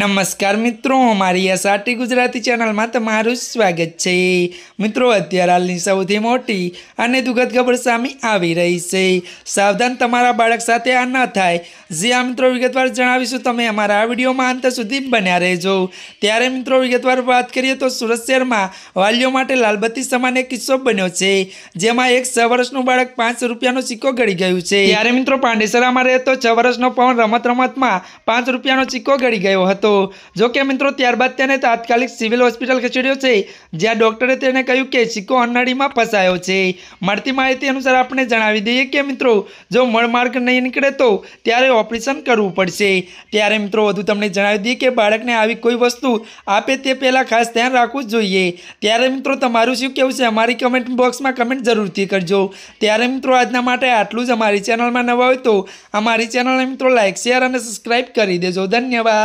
નમસ્કાર મિત્રો મારી આ સાટી ગુજરાતી ચેનલમાં તમારું સ્વાગત છે મિત્રો અત્યારે હાલની સૌથી મોટી અને દુઃખદ ખબર સામે આવી રહી છે સાવધાન તમારા બાળક સાથે આ ન થાય જે આ મિત્રો વિગતવાર જણાવીશું તમે અમારા આ વિડીયોમાં અંત સુધી બન્યા રહેજો ત્યારે મિત્રો વિગતવાર વાત કરીએ તો સુરત શહેરમાં વાલીઓ માટે લાલબત્તી સમાન એક કિસ્સો બન્યો છે જેમાં એક છ વર્ષનું બાળક પાંચ રૂપિયાનો સિક્કો ગળી ગયું છે ત્યારે મિત્રો પાંડેસરામાં રહેતો છ વર્ષનો પણ રમત રમતમાં પાંચ રૂપિયાનો સિક્કો ગળી ગયો હતો હતો કે મિત્રો ત્યારબાદ તેને તાત્કાલિક સિવિલ હોસ્પિટલ ખસેડ્યો છે જ્યાં ડૉક્ટરે તેને કહ્યું કે સિક્કો હન્નાળીમાં ફસાયો છે મળતી માહિતી અનુસાર આપણે જણાવી દઈએ કે મિત્રો જો મળમાર્ગ નહીં નીકળે તો ત્યારે ઓપરેશન કરવું પડશે ત્યારે મિત્રો વધુ તમને જણાવી દઈએ કે બાળકને આવી કોઈ વસ્તુ આપે તે પહેલાં ખાસ ધ્યાન રાખવું જ જોઈએ ત્યારે મિત્રો તમારું શું કેવું છે અમારી કમેન્ટ બોક્સમાં કમેન્ટ જરૂરથી કરજો ત્યારે મિત્રો આજના માટે આટલું જ અમારી ચેનલમાં નવા હોય તો અમારી ચેનલને મિત્રો લાઇક શેર અને સબસ્ક્રાઈબ કરી દેજો ધન્યવાદ